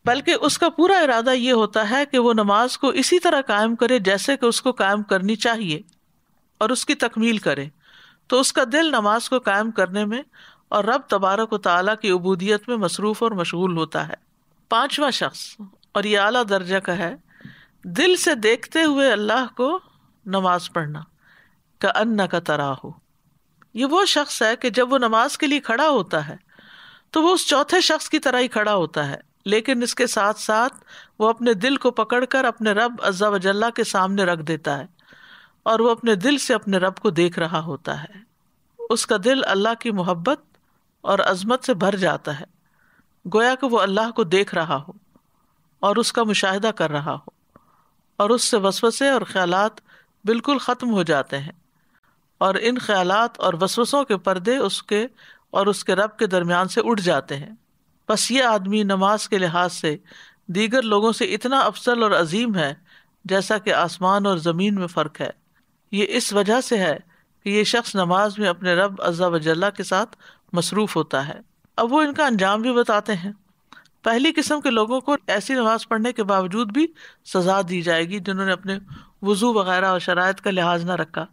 बल्कि उसका पूरा इरादा यह होता है कि वो नमाज को इसी तरह कायम करे जैसे कि उसको कायम करनी चाहिए और उसकी तकमील करे तो उसका दिल नमाज को कायम करने में और रब तबारक ताली की अबूदियत में मसरूफ़ और मशगूल होता है पाँचवा शख्स और ये अला दर्जा का है दिल से देखते हुए अल्लाह को नमाज पढ़ना का अन्ना का तरा हो ये वो शख्स है कि जब वो नमाज के लिए खड़ा होता है तो वो उस चौथे शख्स की तरह ही खड़ा होता है लेकिन इसके साथ साथ वो अपने दिल को पकड़कर अपने रब अज्जा वजल्ला के सामने रख देता है और वो अपने दिल से अपने रब को देख रहा होता है उसका दिल अल्लाह की मोहब्बत और अजमत से भर जाता है गोया कि वो अल्लाह को देख रहा हो और उसका मुशाहिदा कर रहा हो और उससे वसवसे और ख्यालात बिल्कुल ख़त्म हो जाते हैं और इन ख़्याल और वसूसों के पर्दे उसके और उसके रब के दरमियान से उठ जाते हैं बस ये आदमी नमाज के लिहाज से दीगर लोगों से इतना अफसल और अजीम है जैसा कि आसमान और ज़मीन में फ़र्क है ये इस वजह से है कि ये शख्स नमाज में अपने रब अजा वजल्ला के साथ मसरूफ़ होता है अब वो इनका अंजाम भी बताते हैं पहली किस्म के लोगों को ऐसी नमाज पढ़ने के बावजूद भी सज़ा दी जाएगी जिन्होंने अपने वज़ू वगैरह और शराइ का लिहाज ना रखा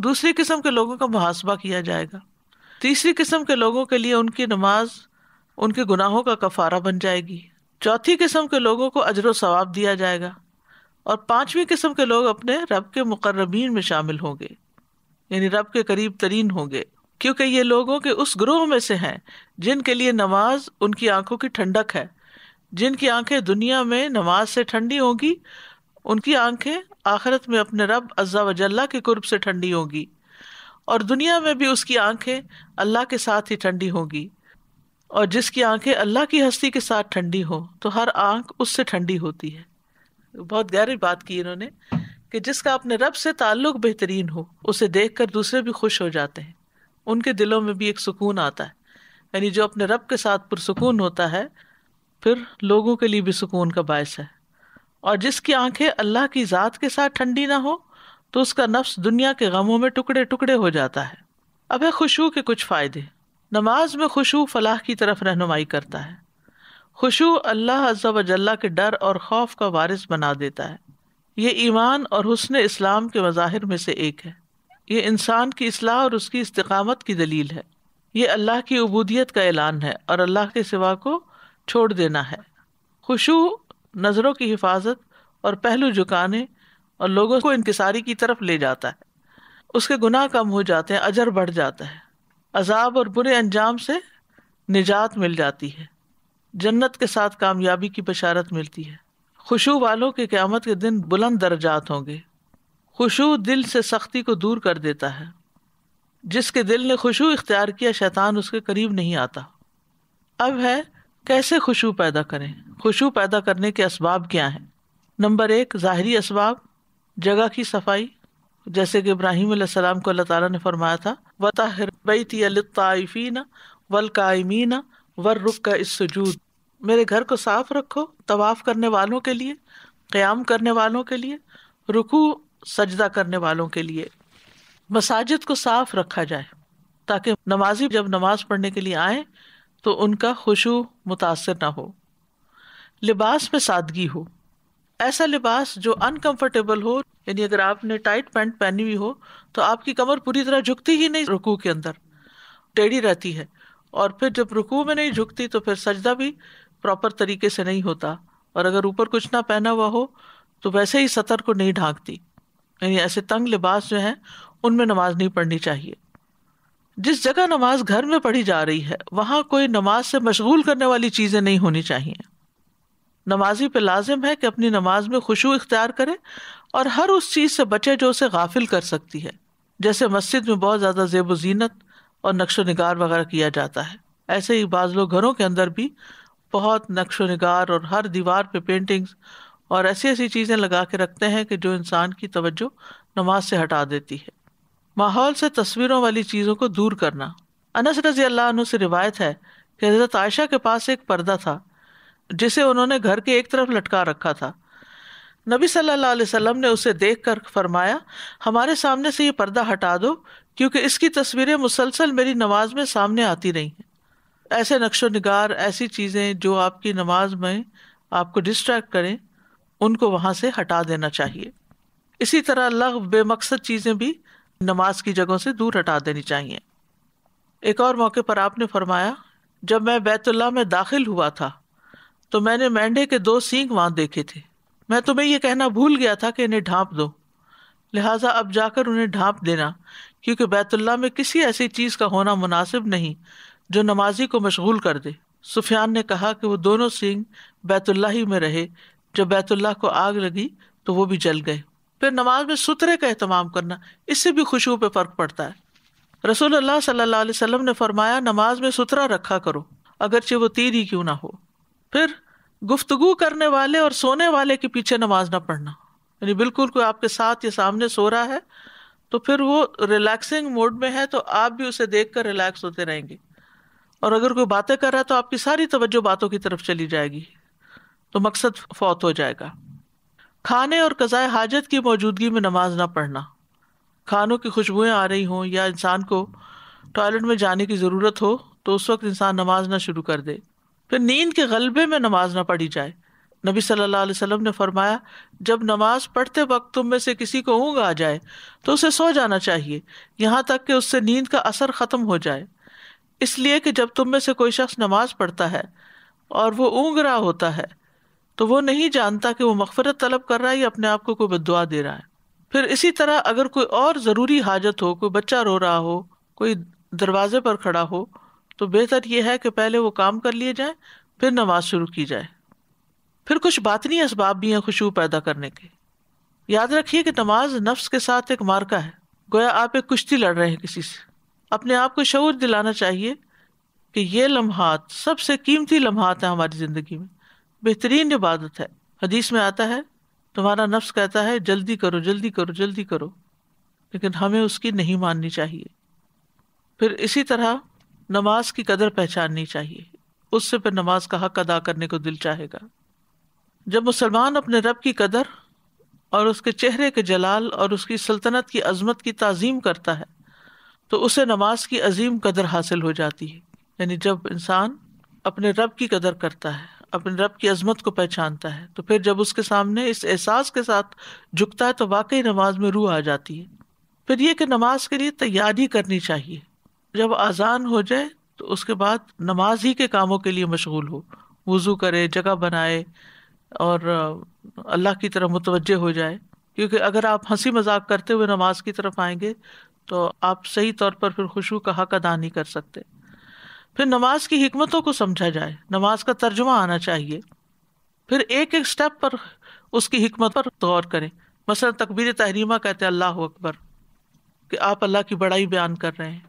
दूसरी किस्म के लोगों का मुहासबा किया जाएगा तीसरी किस्म के लोगों के लिए उनकी नमाज उनके गुनाहों का कफारा बन जाएगी चौथी किस्म के लोगों को अजर सवाब दिया जाएगा और पांचवी किस्म के लोग अपने रब के मुकर्रबीन में शामिल होंगे यानी रब के करीब तरीन होंगे क्योंकि ये लोगों के उस ग्रोह में से हैं जिनके लिए नमाज उनकी आंखों की ठंडक है जिनकी आंखें दुनिया में नमाज से ठंडी होंगी उनकी आंखें आखिरत में अपने रब अज्जा वजल्ला के कुर्ब से ठंडी होगी और दुनिया में भी उसकी आंखें अल्लाह के साथ ही ठंडी होंगी और जिसकी आंखें अल्लाह की हस्ती के साथ ठंडी हो तो हर आंख उससे ठंडी होती है बहुत गहरी बात की इन्होंने कि जिसका अपने रब से ताल्लुक बेहतरीन हो उसे देख कर दूसरे भी खुश हो जाते हैं उनके दिलों में भी एक सुकून आता है यानी जो अपने रब के साथ पुरसकून होता है फिर लोगों के लिए भी सुकून का बायस है और जिसकी आंखें अल्लाह की ज़ात के साथ ठंडी ना हो तो उसका नफ्स दुनिया के गमों में टुकड़े टुकड़े हो जाता है अब है खुशु के कुछ फ़ायदे नमाज में खुशू फलाह की तरफ रहनुमाई करता है खुशू अल्लाह अज्जा वजल्ला के डर और खौफ का वारिस बना देता है ये ईमान और हुसन इस्लाम के मज़ाहिर में से एक है ये इंसान की असलाह और उसकी इस्तकामत की दलील है ये अल्लाह की अबूदियत का ऐलान है और अल्लाह के सिवा को छोड़ देना है खुशु नज़रों की हिफाजत और पहलू झुकाने और लोगों को इनकसारी की तरफ ले जाता है उसके गुनाह कम हो जाते हैं अजर बढ़ जाता है अजाब और बुरे अंजाम से निजात मिल जाती है जन्नत के साथ कामयाबी की बशारत मिलती है खुशू वालों के क़्यामत के दिन बुलंद दर्जात होंगे खुशू दिल से सख्ती को दूर कर देता है जिसके दिल ने खुशू इख्तियार किया शैतान उसके करीब नहीं आता अब है कैसे खुशबू पैदा करें खुशबू पैदा करने के इसबाब क्या हैं नंबर एक ज़ाहरी इसबाब जगह की सफाई जैसे कि इब्राहिम सलाम को अल्लाह ताला ने फरमाया था वतर बैती अलताइफीन वलकायमीन वर रुक का इस सजूद मेरे घर को साफ रखो तवाफ़ करने वालों के लिए क़्याम करने वालों के लिए रुकू सजदा करने वालों के लिए मसाजिद को साफ रखा जाए ताकि नमाजी जब नमाज पढ़ने के लिए आएँ तो उनका खुशू मुतासर ना हो लिबास में सादगी हो ऐसा लिबास जो अनकंफर्टेबल हो यानी अगर आपने टाइट पैंट पहनी हुई हो तो आपकी कमर पूरी तरह झुकती ही नहीं रुकू के अंदर टेढ़ी रहती है और फिर जब रुकू में नहीं झुकती तो फिर सजदा भी प्रॉपर तरीके से नहीं होता और अगर ऊपर कुछ ना पहना हुआ हो तो वैसे ही सतर को नहीं ढांकती यानी ऐसे तंग लिबास जो हैं उनमें नमाज नहीं पढ़नी चाहिए जिस जगह नमाज घर में पढ़ी जा रही है वहां कोई नमाज से मशगूल करने वाली चीजें नहीं होनी चाहिए नमाजी पे लाजिम है कि अपनी नमाज में खुशबू इख्तियार करे और हर उस चीज से बचे जो उसे गाफिल कर सकती है जैसे मस्जिद में बहुत ज्यादा जेब जीनत और नक्शो नगार वगैरह किया जाता है ऐसे ही बाज लोग घरों के अंदर भी बहुत नक्शो नगार और हर दीवार पे पेंटिंग्स और ऐसी ऐसी चीज़ें लगा के रखते हैं कि जो इंसान की तवज्जो नमाज से हटा देती है माहौल से तस्वीरों वाली चीज़ों को दूर करना अनस रजी अल्लाह से रिवायत है कि हजरत आयशा के पास एक पर्दा था जिसे उन्होंने घर के एक तरफ लटका रखा था नबी सल्लल्लाहु अलैहि वसल्लम ने उसे देखकर फरमाया हमारे सामने से ये पर्दा हटा दो क्योंकि इसकी तस्वीरें मुसलसल मेरी नमाज में सामने आती रही हैं ऐसे नक्शो नगार ऐसी चीज़ें जो आपकी नमाज में आपको डिस्ट्रैक्ट करें उनको वहां से हटा देना चाहिए इसी तरह लग बेमकसद चीज़ें भी नमाज की जगहों से दूर हटा देनी चाहिए एक और मौके पर आपने फरमाया जब मैं बैतुल्ला में दाखिल हुआ था तो मैंने मेंढे के दो सींग वहाँ देखे थे मैं तुम्हें यह कहना भूल गया था कि इन्हें ढांप दो लिहाजा अब जाकर उन्हें ढांप देना क्योंकि बैतुल्ला में किसी ऐसी चीज़ का होना मुनासिब नहीं जो नमाजी को मशगूल कर दे सुफियान ने कहा कि वो दोनों सींग बैतुल्ला ही में रहे जब बैतुल्ला को आग लगी तो वो भी जल गए फिर नमाज में सुतरे का अहतमाम करना इससे भी खुशबू पे फर्क पड़ता है रसूल अल्लाह सल्लल्लाहु अलैहि वसल्लम ने फरमाया नमाज में सुतरा रखा करो अगरचे वो तीर ही क्यों ना हो फिर गुफ्तगु करने वाले और सोने वाले के पीछे नमाज ना पढ़ना यानी बिल्कुल कोई आपके साथ या सामने सो रहा है तो फिर वो रिलैक्सिंग मोड में है तो आप भी उसे देख कर रिलैक्स होते रहेंगे और अगर कोई बातें कर रहा है तो आपकी सारी तवज्जो बातों की तरफ चली जाएगी तो मकसद फौत हो जाएगा खाने और कज़ाय हाजत की मौजूदगी में नमाज ना पढ़ना खानों की खुशबुएं आ रही हों या इंसान को टॉयलेट में जाने की ज़रूरत हो तो उस वक्त इंसान नमाज ना शुरू कर दे फिर नींद के गलबे में नमाज ना पढ़ी जाए नबी सल्लल्लाहु अलैहि वसल्लम ने फरमाया जब नमाज पढ़ते वक्त तुम में से किसी को ऊँग आ जाए तो उसे सो जाना चाहिए यहाँ तक कि उससे नींद का असर ख़त्म हो जाए इसलिए कि जब तुम में से कोई शख्स नमाज पढ़ता है और वो ऊँग रहा होता है तो वो नहीं जानता कि वो मकफरत तलब कर रहा है या अपने आप को कोई बदुआ दे रहा है फिर इसी तरह अगर कोई और ज़रूरी हाजत हो कोई बच्चा रो रहा हो कोई दरवाजे पर खड़ा हो तो बेहतर यह है कि पहले वो काम कर लिए जाए फिर नमाज शुरू की जाए फिर कुछ बातनी इसबाब भी हैं खुशबू पैदा करने के याद रखिए कि नमाज नफ्स के साथ एक मार्का है गोया आप एक कुश्ती लड़ रहे हैं किसी से अपने आप को शौर दिलाना चाहिए कि ये लम्हात सबसे कीमती लम्हात है हमारी ज़िंदगी में बेहतरीन इबादत है हदीस में आता है तुम्हारा नफ्स कहता है जल्दी करो जल्दी करो जल्दी करो लेकिन हमें उसकी नहीं माननी चाहिए फिर इसी तरह नमाज की कदर पहचाननी चाहिए उससे फिर नमाज का हक अदा करने को दिल चाहेगा जब मुसलमान अपने रब की कदर और उसके चेहरे के जलाल और उसकी सल्तनत की अजमत की तज़ीम करता है तो उसे नमाज की अजीम कदर हासिल हो जाती है यानी जब इंसान अपने रब की कदर करता है अपने रब की अजमत को पहचानता है तो फिर जब उसके सामने इस एहसास के साथ झुकता है तो वाकई नमाज में रूह आ जाती है फिर यह कि नमाज के लिए तैयारी करनी चाहिए जब आज़ान हो जाए तो उसके बाद नमाज ही के कामों के लिए मशगूल हो वज़ू करे जगह बनाए और अल्लाह की तरफ मुतवजह हो जाए क्योंकि अगर आप हंसी मजाक करते हुए नमाज की तरफ आएंगे तो आप सही तौर पर फिर खुशबू का हक अदा नहीं कर सकते फिर नमाज की हमतों को समझा जाए नमाज का तर्जुमा आना चाहिए फिर एक एक स्टेप पर उसकी हमत पर गौर करें मसला तकबीर तहरीमा कहते हैं अल्लाह अकबर कि आप अल्लाह की बड़ाई बयान कर रहे हैं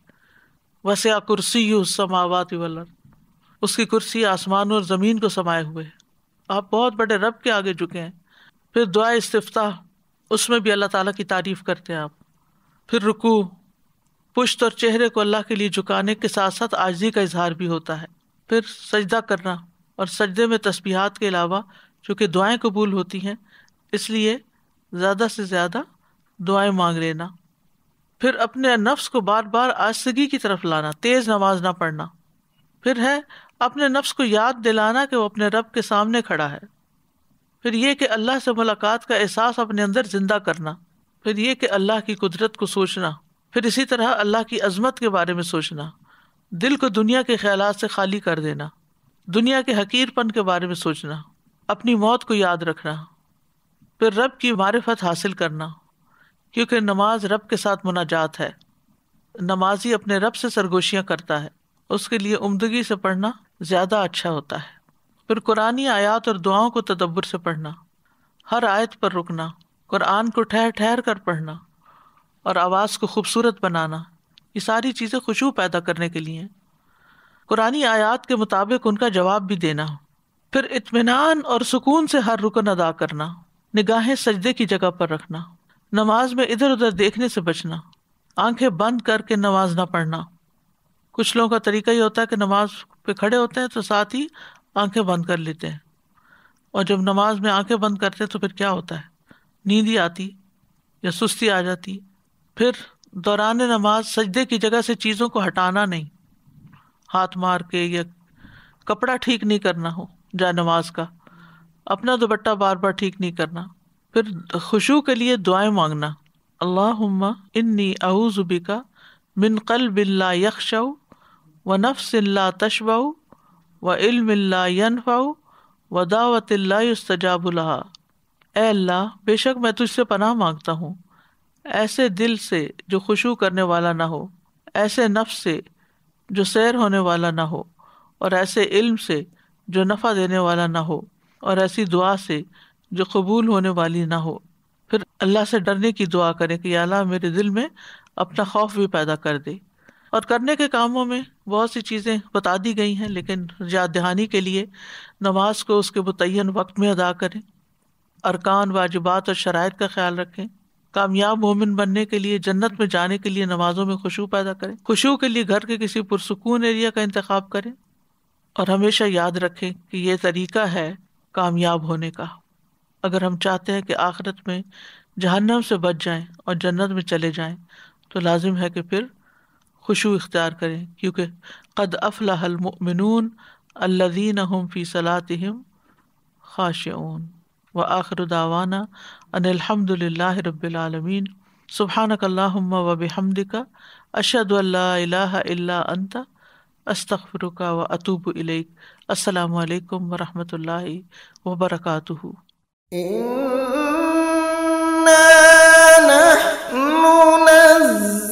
वसे कुर्सी कुर्सी समावत वलर उसकी कुर्सी आसमान और ज़मीन को समाये हुए है आप बहुत बड़े रब के आगे झुके हैं फिर दुआ इस्तफ़ा उसमें भी अल्लाह ताली की तारीफ़ करते हैं आप फिर रुकू पुश्त और चेहरे को अल्लाह के लिए झुकाने के साथ साथ आजजी का इजहार भी होता है फिर सजदा करना और सजदे में तस्बीहात के अलावा चूँकि दुआएं कबूल होती हैं इसलिए ज़्यादा से ज़्यादा दुआएं मांग लेना फिर अपने नफ्स को बार बार आस्तगी की तरफ लाना तेज़ नमाज ना पढ़ना फिर है अपने नफ्स को याद दिलाना कि वह अपने रब के सामने खड़ा है फिर यह कि अल्लाह से मुलाकात का एहसास अपने अंदर ज़िंदा करना फिर यह कि अल्लाह की कुदरत को सोचना फिर इसी तरह अल्लाह की अजमत के बारे में सोचना दिल को दुनिया के ख्याल से खाली कर देना दुनिया के हकीरपन के बारे में सोचना अपनी मौत को याद रखना फिर रब की मारफत हासिल करना क्योंकि नमाज रब के साथ मुनाजात है नमाजी अपने रब से सरगोशियाँ करता है उसके लिए उमदगी से पढ़ना ज़्यादा अच्छा होता है फिर कुरानी आयात और दुआओं को तदब्बर से पढ़ना हर आयत पर रुकना कुरान को ठहर ठहर कर पढ़ना और आवाज़ को खूबसूरत बनाना ये सारी चीज़ें खुशबू पैदा करने के लिए कुरानी आयात के मुताबिक उनका जवाब भी देना फिर इतमान और सुकून से हर रुकन अदा करना निगाहें सजदे की जगह पर रखना नमाज में इधर उधर देखने से बचना आंखें बंद करके नमाज ना पढ़ना कुछ लोगों का तरीका ये होता है कि नमाज पे खड़े होते हैं तो साथ ही आंखें बंद कर लेते हैं और जब नमाज में आंखें बंद करते हैं तो फिर क्या होता है नींद ही आती या सुस्ती आ जाती फिर दौरान नमाज सजदे की जगह से चीज़ों को हटाना नहीं हाथ मार के या कपड़ा ठीक नहीं करना हो जा नमाज का अपना दुपट्टा बार बार ठीक नहीं करना फिर खुशु के लिए दुआएं मांगना अल्लाह इन्नी आऊज़ुबिका मिन कल बिल्ला यकशव व नफ्सल्ला तशव व इल्मिल्ला यनफ़ाऊ व दावतल्ला ए अल्लाह बेशक मैं तुझसे पनाह मांगता हूँ ऐसे दिल से जो खुशू करने वाला ना हो ऐसे नफ्स से जो सैर होने वाला ना हो और ऐसे इल्म से जो नफ़ा देने वाला ना हो और ऐसी दुआ से जो कबूल होने वाली ना हो फिर अल्लाह से डरने की दुआ करें कि अल्लाह मेरे दिल में अपना खौफ भी पैदा कर दे और करने के कामों में बहुत सी चीज़ें बता दी गई हैं लेकिन याद दहानी के लिए नमाज को उसके मुतन वक्त में अदा करें अरकान वाजबात और शराइ का ख्याल रखें कामयाब मोमिन बनने के लिए जन्नत में जाने के लिए नमाजों में खुशबू पैदा करें खुशू के लिए घर के किसी पुरसकून एरिया का इंतखब करें और हमेशा याद रखें कि यह तरीका है कामयाब होने का अगर हम चाहते हैं कि आखिरत में जहन्नम से बच जाएं और जन्नत में चले जाएं तो लाजिम है कि फिर खुशबू इख्तियार करें क्योंकि कद अफलाहलमिन अल्लादीन हम फ़ी सलातम खाशन व आखिर दावाना अनिलहमदिल्ला रबालमीन सुबहानकल्लाम वबहमदिका अशद अल्ला अंत अस्तफ़रुका व अतूब इलेक असलकम वरहमल वबरकू نحن